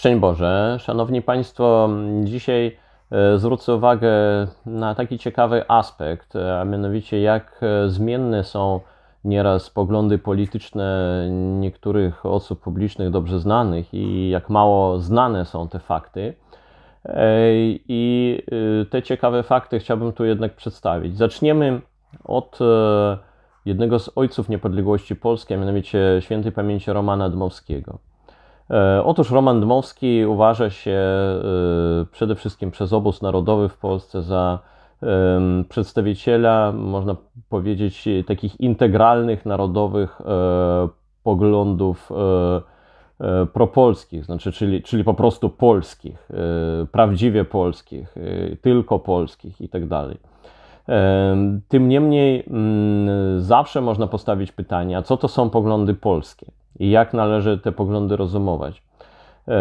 Szczęść Boże, Szanowni Państwo, dzisiaj e, zwrócę uwagę na taki ciekawy aspekt, e, a mianowicie jak e, zmienne są nieraz poglądy polityczne niektórych osób publicznych dobrze znanych i jak mało znane są te fakty. I te ciekawe fakty chciałbym tu jednak przedstawić. Zaczniemy od jednego z ojców niepodległości polskiej, a mianowicie świętej pamięci Romana Dmowskiego. E, otóż Roman Dmowski uważa się e, przede wszystkim przez obóz narodowy w Polsce za przedstawiciela, można powiedzieć, takich integralnych, narodowych e, poglądów propolskich, znaczy, czyli, czyli po prostu polskich, prawdziwie polskich, tylko polskich i tak dalej. Tym niemniej mm, zawsze można postawić pytanie, a co to są poglądy polskie? i jak należy te poglądy rozumować. E,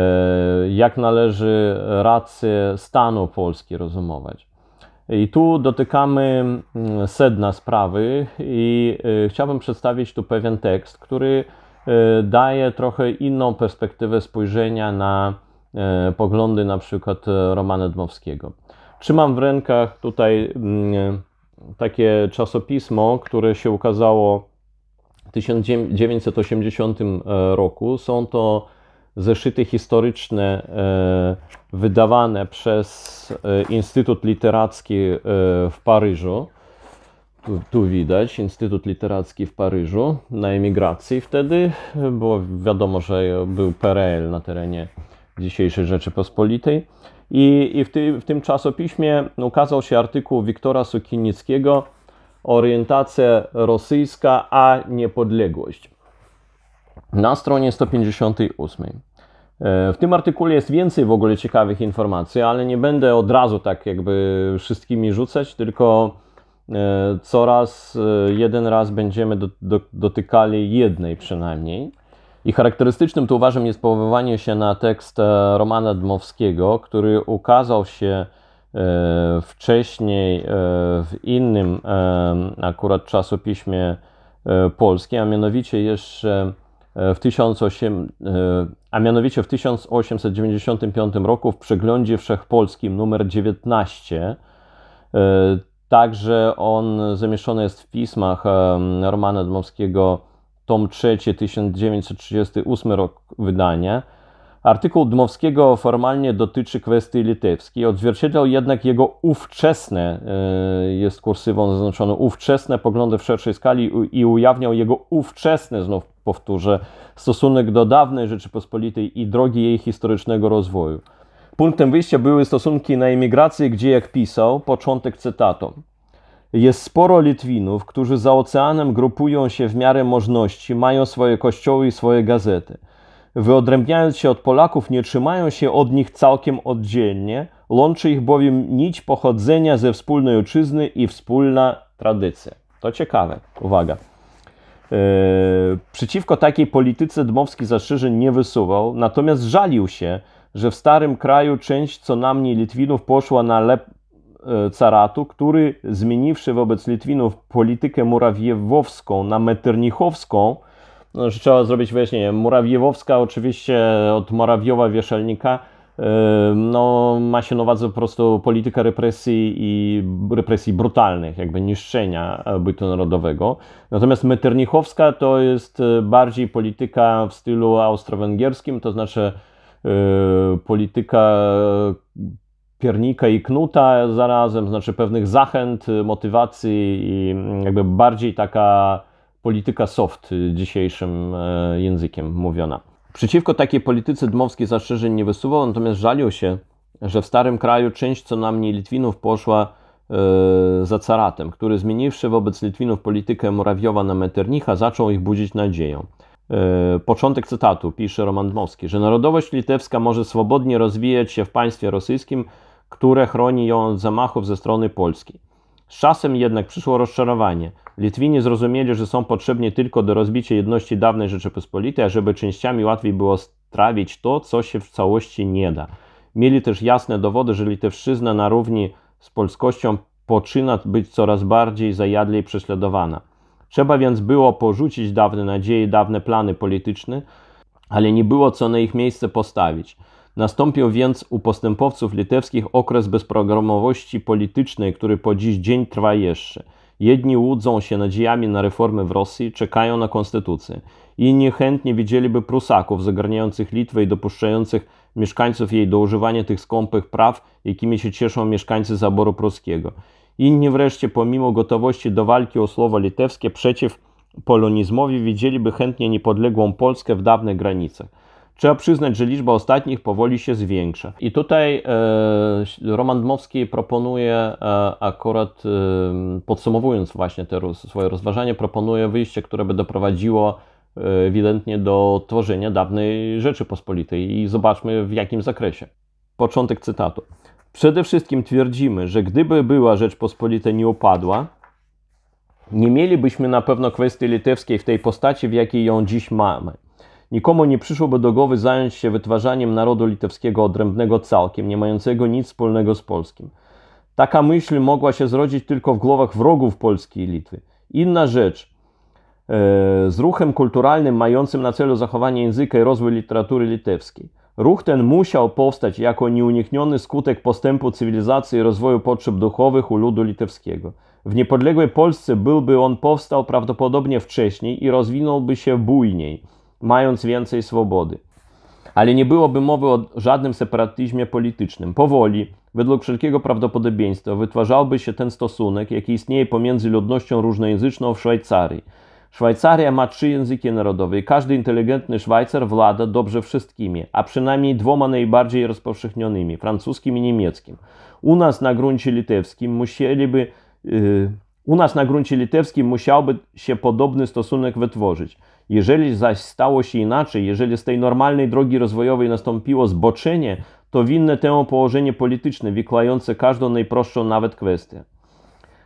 jak należy rację stanu Polski rozumować. I tu dotykamy mm, sedna sprawy, i e, chciałbym przedstawić tu pewien tekst, który e, daje trochę inną perspektywę spojrzenia na poglądy na przykład Romana Dmowskiego. Trzymam w rękach tutaj mm, takie czasopismo, które się ukazało 1980 e, roku. Są to zeszyty historyczne e, wydawane przez e, Instytut Literacki w Paryżu. Tu, tu, widać Instytut Literacki w Paryżu na emigracji wtedy, bo wiadomo, że był PRL na terenie dzisiejszej Rzeczypospolitej. I, i w, ty, w tym czasopiśmie ukazał się artykuł Wiktora Sukinickiego orientacja rosyjska a niepodległość. Na stronie 158. E, w tym artykule jest więcej w ogóle ciekawych informacji, ale nie będę od razu tak jakby wszystkimi rzucać, tylko e, coraz e, jeden raz będziemy do, do, dotykali jednej przynajmniej. I charakterystycznym tu uważam jest powoływanie się na tekst Romana Dmowskiego, który ukazał się E, wcześniej e, w innym e, akurat czasopiśmie polskim, a mianowicie jeszcze w a mianowicie w 1895 roku w przeglądzie wszechpolskim numer 19. Także on zamieszczony jest w pismach Romana Dmowskiego, tom 3, 1938 rok wydania. Artykuł Dmowskiego formalnie dotyczy kwestii litewskiej, odzwierciedlał jednak jego ówczesne, e, jest kursywą zaznaczone, ówczesne poglądy w szerszej skali i ujawniał jego ówczesne, znów powtórzę, stosunek do dawnej Rzeczypospolitej i drogi jej historycznego rozwoju. Punktem wyjścia były stosunki na emigrację, gdzie, jak pisał, początek cytatu Jest sporo Litwinów, którzy za oceanem grupują się w miarę możności, mają swoje kościoły i swoje gazety – wyodrębniając się od Polaków, nie trzymają się od nich całkiem oddzielnie, łączy ich bowiem nić pochodzenia ze wspólnej ojczyzny i wspólna tradycja. To ciekawe, uwaga. Yy, przeciwko takiej polityce Dmowski zastrzeżeń nie wysuwał, natomiast żalił się, że w starym kraju część co najmniej Litwinów poszła na lep yy, caratu, który zmieniwszy wobec Litwinów politykę murawiewowską na metternichowską, no, że trzeba zrobić wyjaśnienie. Murawiewowska oczywiście od Morawiowa Wieszelnika yy, no, ma się na uwadze po prostu politykę represji i represji brutalnych, jakby niszczenia bytu narodowego. Natomiast Meternichowska to jest y, bardziej polityka w stylu austro-węgierskim, to znaczy y, polityka piernika i knuta zarazem, znaczy pewnych zachęt, motywacji i mm, jakby bardziej taka polityka soft y, dzisiejszym e, językiem mówiona. Przeciwko takiej polityce Dmowski zastrzeżeń nie wysuwał, natomiast żalił się, że w starym kraju część co najmniej Litwinów poszła e, za caratem, który zmieniwszy wobec Litwinów politykę Murawiowa na Meternicha, zaczął ich budzić nadzieją. E, początek cytatu, pisze Roman Dmowski, że narodowość litewska może swobodnie rozwijać się w państwie rosyjskim, które chroni ją od zamachów ze strony Polski. Z czasem jednak przyszło rozczarowanie. Litwini zrozumieli, że są potrzebni tylko do rozbicia jedności dawnej Rzeczypospolitej, ażeby częściami łatwiej było strawić to, co się w całości nie da. Mieli też jasne dowody, że litewszczyzna na równi z polskością poczyna być coraz bardziej zajadlej prześladowana. Trzeba więc było porzucić dawne nadzieje, dawne plany polityczne, ale nie było co na ich miejsce postawić. Nastąpił więc u postępowców litewskich okres bezprogramowości politycznej, który po dziś dzień trwa jeszcze – Jedni łudzą się nadziejami na reformy w Rosji, czekają na konstytucję. Inni chętnie widzieliby Prusaków zagarniających Litwę i dopuszczających mieszkańców jej do używania tych skąpych praw, jakimi się cieszą mieszkańcy zaboru pruskiego. Inni wreszcie, pomimo gotowości do walki o słowo litewskie przeciw polonizmowi, widzieliby chętnie niepodległą Polskę w dawnych granicach. Trzeba przyznać, że liczba ostatnich powoli się zwiększa. I tutaj e, Roman Dmowski proponuje, e, akurat e, podsumowując właśnie te swoje rozważanie, proponuje wyjście, które by doprowadziło ewidentnie do tworzenia dawnej Rzeczypospolitej. I zobaczmy w jakim zakresie. Początek cytatu. Przede wszystkim twierdzimy, że gdyby była Rzeczpospolita nie upadła, nie mielibyśmy na pewno kwestii litewskiej w tej postaci, w jakiej ją dziś mamy. Nikomu nie przyszłoby do głowy zająć się wytwarzaniem narodu litewskiego odrębnego całkiem, nie mającego nic wspólnego z polskim. Taka myśl mogła się zrodzić tylko w głowach wrogów Polski i Litwy. Inna rzecz, e, z ruchem kulturalnym mającym na celu zachowanie języka i rozwój literatury litewskiej. Ruch ten musiał powstać jako nieunikniony skutek postępu cywilizacji i rozwoju potrzeb duchowych u ludu litewskiego. W niepodległej Polsce byłby on powstał prawdopodobnie wcześniej i rozwinąłby się bujniej mając więcej swobody. Ale nie byłoby mowy o żadnym separatyzmie politycznym. Powoli, według wszelkiego prawdopodobieństwa, wytwarzałby się ten stosunek, jaki istnieje pomiędzy ludnością różnojęzyczną w Szwajcarii. Szwajcaria ma trzy języki narodowe i każdy inteligentny Szwajcar włada dobrze wszystkimi, a przynajmniej dwoma najbardziej rozpowszechnionymi francuskim i niemieckim. U nas na gruncie litewskim musieliby. Yy, u nas na gruncie litewskim musiałby się podobny stosunek wytworzyć. Jeżeli zaś stało się inaczej, jeżeli z tej normalnej drogi rozwojowej nastąpiło zboczenie, to winne temu położenie polityczne, wyklające każdą najprostszą nawet kwestię.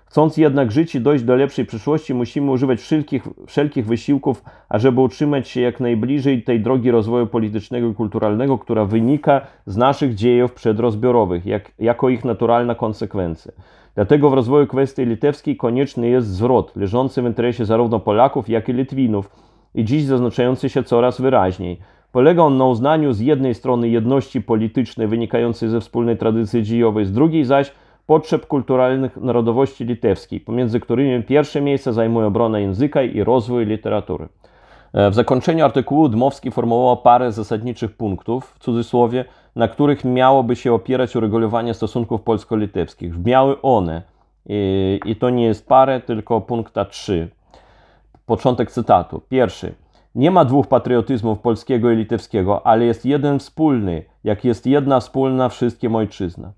Chcąc jednak żyć i dojść do lepszej przyszłości, musimy używać wszelkich, wszelkich wysiłków, ażeby utrzymać się jak najbliżej tej drogi rozwoju politycznego i kulturalnego, która wynika z naszych dziejów przedrozbiorowych, jak, jako ich naturalna konsekwencja. Dlatego w rozwoju kwestii litewskiej konieczny jest zwrot, leżący w interesie zarówno Polaków, jak i Litwinów, i dziś zaznaczający się coraz wyraźniej. Polega on na uznaniu z jednej strony jedności politycznej wynikającej ze wspólnej tradycji dziejowej, z drugiej zaś potrzeb kulturalnych narodowości litewskiej, pomiędzy którymi pierwsze miejsce zajmuje obrona języka i rozwój literatury. E, w zakończeniu artykułu Dmowski formułował parę zasadniczych punktów, w cudzysłowie, na których miałoby się opierać uregulowanie stosunków polsko-litewskich. Miały one, i, to nie jest parę, tylko punkta 3 Początek cytatu. Pierwszy. Nie ma dwóch patriotyzmów polskiego i litewskiego, ale jest jeden wspólny, jak jest jedna wspólna wszystkim ojczyzna.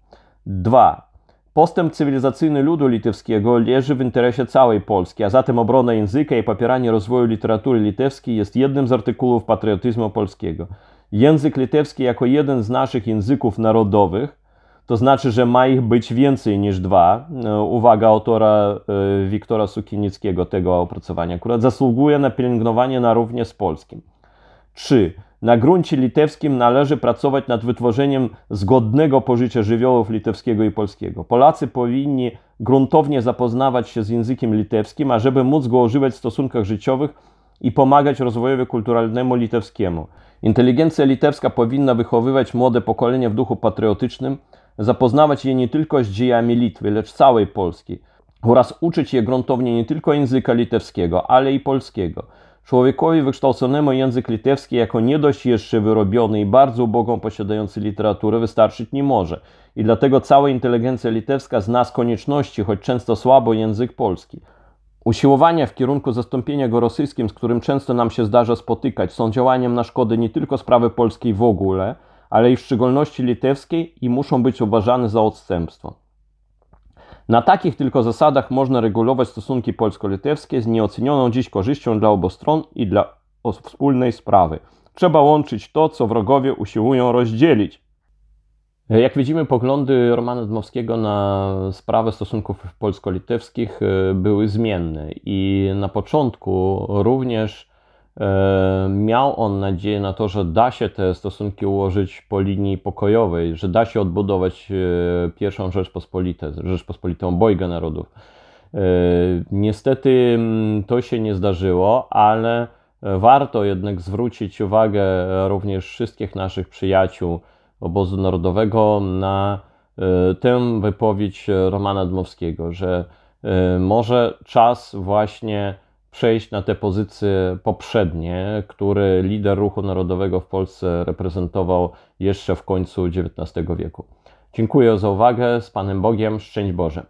Dwa. Postęp cywilizacyjny ludu litewskiego leży w interesie całej Polski, a zatem obrona języka i popieranie rozwoju literatury litewskiej jest jednym z artykułów patriotyzmu polskiego. Język litewski jako jeden z naszych języków narodowych to znaczy, że ma ich być więcej niż dwa. E, uwaga autora e, Wiktora Sukinickiego tego opracowania akurat zasługuje na pielęgnowanie na równie z polskim. 3. Na gruncie litewskim należy pracować nad wytworzeniem zgodnego pożycia żywiołów litewskiego i polskiego. Polacy powinni gruntownie zapoznawać się z językiem litewskim, ażeby móc go używać w stosunkach życiowych i pomagać rozwojowi kulturalnemu litewskiemu. Inteligencja litewska powinna wychowywać młode pokolenie w duchu patriotycznym, zapoznawać je nie tylko z dziejami Litwy, lecz całej Polski oraz uczyć je gruntownie nie tylko języka litewskiego, ale i polskiego. Człowiekowi wykształconemu język litewski jako nie dość jeszcze wyrobiony i bardzo ubogą posiadający literaturę wystarczyć nie może i dlatego cała inteligencja litewska zna z konieczności, choć często słabo, język polski. Usiłowania w kierunku zastąpienia go rosyjskim, z którym często nam się zdarza spotykać, są działaniem na szkodę nie tylko sprawy polskiej w ogóle, ale i w szczególności litewskiej i muszą być uważane za odstępstwo. Na takich tylko zasadach można regulować stosunki polsko-litewskie z nieocenioną dziś korzyścią dla obu stron i dla wspólnej sprawy. Trzeba łączyć to, co wrogowie usiłują rozdzielić. E, jak widzimy, poglądy Romana Dmowskiego na sprawę stosunków polsko-litewskich e, były zmienne i na początku również E, miał on nadzieję na to, że da się te stosunki ułożyć po linii pokojowej, że da się odbudować e, pierwszą Rzeczpospolitę, Rzeczpospolitą Bojga Narodów. E, niestety to się nie zdarzyło, ale warto jednak zwrócić uwagę również wszystkich naszych przyjaciół obozu narodowego na tę wypowiedź Romana Dmowskiego, że może czas właśnie przejść na te pozycje poprzednie, które lider ruchu narodowego w Polsce reprezentował jeszcze w końcu XIX wieku. Dziękuję za uwagę, z Panem Bogiem, szczęść Boże.